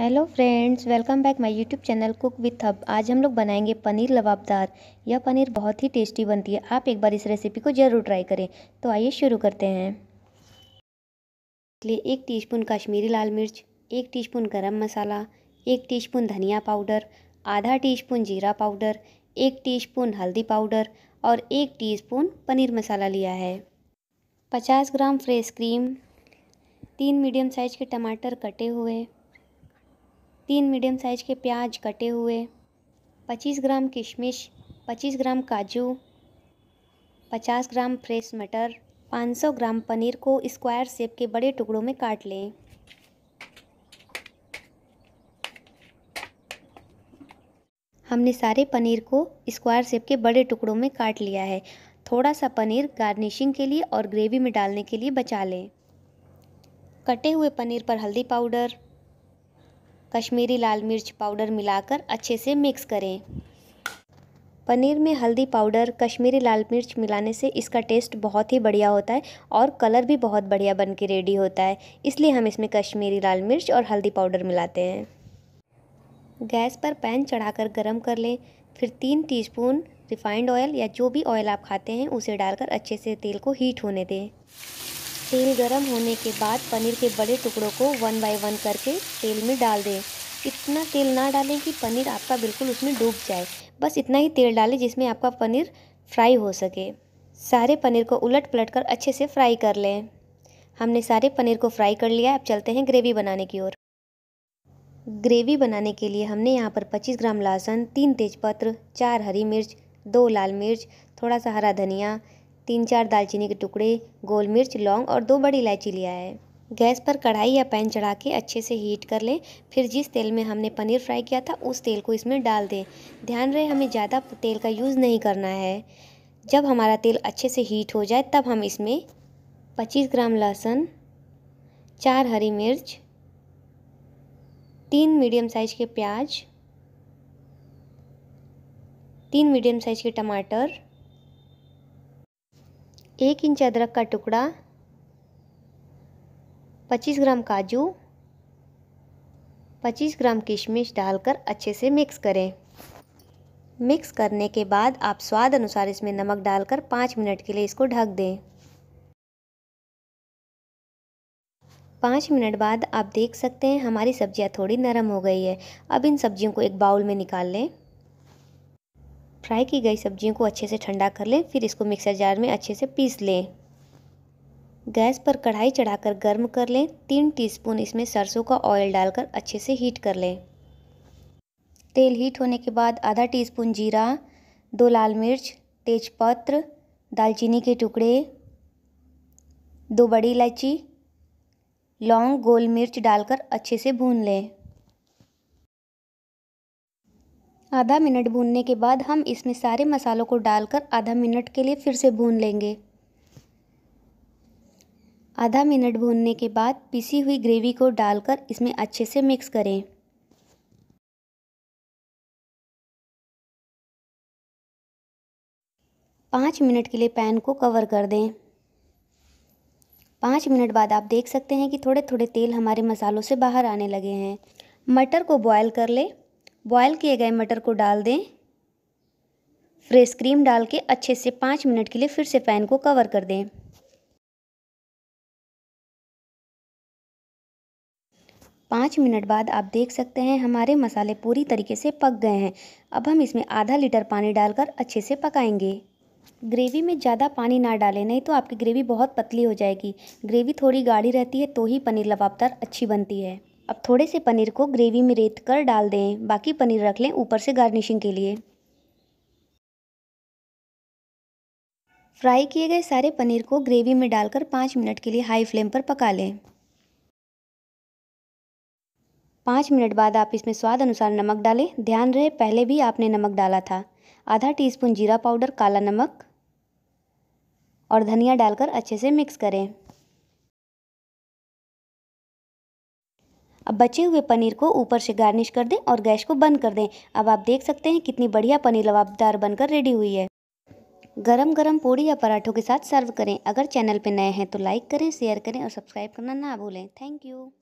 hello friends welcome back my YouTube channel cook with hub आज हम लोग बनाएंगे पनीर लबाबदार यह पनीर बहुत ही टेस्टी बनती है आप एक बार इस रेसिपी को ज़रूर ट्राई करें तो आइए शुरू करते हैं लिए एक टीस्पून कश्मीरी लाल मिर्च एक टीस्पून गरम मसाला एक टीस्पून धनिया पाउडर आधा टी जीरा पाउडर एक टी हल्दी पाउडर और एक टी पनीर मसाला लिया है पचास ग्राम फ्रेश क्रीम तीन मीडियम साइज़ के टमाटर कटे हुए तीन मीडियम साइज के प्याज कटे हुए पच्चीस ग्राम किशमिश पच्चीस ग्राम काजू पचास ग्राम फ्रेश मटर पाँच सौ ग्राम पनीर को स्क्वायर शेप के बड़े टुकड़ों में काट लें हमने सारे पनीर को स्क्वायर शेप के बड़े टुकड़ों में काट लिया है थोड़ा सा पनीर गार्निशिंग के लिए और ग्रेवी में डालने के लिए बचा लें कटे हुए पनीर पर हल्दी पाउडर कश्मीरी लाल मिर्च पाउडर मिलाकर अच्छे से मिक्स करें पनीर में हल्दी पाउडर कश्मीरी लाल मिर्च मिलाने से इसका टेस्ट बहुत ही बढ़िया होता है और कलर भी बहुत बढ़िया बन के रेडी होता है इसलिए हम इसमें कश्मीरी लाल मिर्च और हल्दी पाउडर मिलाते हैं गैस पर पैन चढ़ाकर गरम कर लें फिर तीन टीस्पून रिफाइंड ऑयल या जो भी ऑयल आप खाते हैं उसे डालकर अच्छे से तेल को हीट होने दें तेल गरम होने के बाद पनीर के बड़े टुकड़ों को वन बाय वन करके तेल में डाल दें इतना तेल ना डालें कि पनीर आपका बिल्कुल उसमें डूब जाए बस इतना ही तेल डालें जिसमें आपका पनीर फ्राई हो सके सारे पनीर को उलट पलट कर अच्छे से फ्राई कर लें हमने सारे पनीर को फ्राई कर लिया अब चलते हैं ग्रेवी बनाने की ओर ग्रेवी बनाने के लिए हमने यहाँ पर 25 ग्राम लहसुन तीन तेज़पत्र चार हरी मिर्च दो लाल मिर्च थोड़ा सा हरा धनिया तीन चार दालचीनी के टुकड़े गोल मिर्च लौंग और दो बड़ी इलायची लिया है गैस पर कढ़ाई या पैन चढ़ा के अच्छे से हीट कर लें फिर जिस तेल में हमने पनीर फ्राई किया था उस तेल को इसमें डाल दें ध्यान रहे हमें ज़्यादा तेल का यूज़ नहीं करना है जब हमारा तेल अच्छे से हीट हो जाए तब हम इसमें 25 ग्राम लहसुन चार हरी मिर्च तीन मीडियम साइज के प्याज तीन मीडियम साइज के टमाटर एक इंच अदरक का टुकड़ा 25 ग्राम काजू 25 ग्राम किशमिश डालकर अच्छे से मिक्स करें मिक्स करने के बाद आप स्वाद अनुसार इसमें नमक डालकर पाँच मिनट के लिए इसको ढक दें पाँच मिनट बाद आप देख सकते हैं हमारी सब्जियां थोड़ी नरम हो गई है अब इन सब्जियों को एक बाउल में निकाल लें फ्राई की गई सब्जियों को अच्छे से ठंडा कर लें फिर इसको मिक्सर जार में अच्छे से पीस लें गैस पर कढ़ाई चढ़ाकर गर्म कर लें तीन टीस्पून इसमें सरसों का ऑयल डालकर अच्छे से हीट कर लें तेल हीट होने के बाद आधा टीस्पून जीरा दो लाल मिर्च तेजपत्र दालचीनी के टुकड़े दो बड़ी इलायची लौंग गोल मिर्च डालकर अच्छे से भून लें आधा मिनट भूनने के बाद हम इसमें सारे मसालों को डालकर आधा मिनट के लिए फिर से भून लेंगे आधा मिनट भूनने के बाद पिसी हुई ग्रेवी को डालकर इसमें अच्छे से मिक्स करें पाँच मिनट के लिए पैन को कवर कर दें पाँच मिनट बाद आप देख सकते हैं कि थोड़े थोड़े तेल हमारे मसालों से बाहर आने लगे हैं मटर को बॉयल कर लें बॉयल किए गए मटर को डाल दें फ्रेश क्रीम डाल के अच्छे से पाँच मिनट के लिए फिर से पैन को कवर कर दें पाँच मिनट बाद आप देख सकते हैं हमारे मसाले पूरी तरीके से पक गए हैं अब हम इसमें आधा लीटर पानी डालकर अच्छे से पकाएंगे ग्रेवी में ज़्यादा पानी ना डालें नहीं तो आपकी ग्रेवी बहुत पतली हो जाएगी ग्रेवी थोड़ी गाढ़ी रहती है तो ही पनीर लबाबदार अच्छी बनती है अब थोड़े से पनीर को ग्रेवी में रेत कर डाल दें बाकी पनीर रख लें ऊपर से गार्निशिंग के लिए फ्राई किए गए सारे पनीर को ग्रेवी में डालकर पाँच मिनट के लिए हाई फ्लेम पर पका लें पाँच मिनट बाद आप इसमें स्वाद अनुसार नमक डालें ध्यान रहे पहले भी आपने नमक डाला था आधा टीस्पून जीरा पाउडर काला नमक और धनिया डालकर अच्छे से मिक्स करें अब बचे हुए पनीर को ऊपर से गार्निश कर दें और गैस को बंद कर दें अब आप देख सकते हैं कितनी बढ़िया पनीर लवाबदार बनकर रेडी हुई है गरम गरम पूड़ी या पराठों के साथ सर्व करें अगर चैनल पर नए हैं तो लाइक करें शेयर करें और सब्सक्राइब करना ना भूलें थैंक यू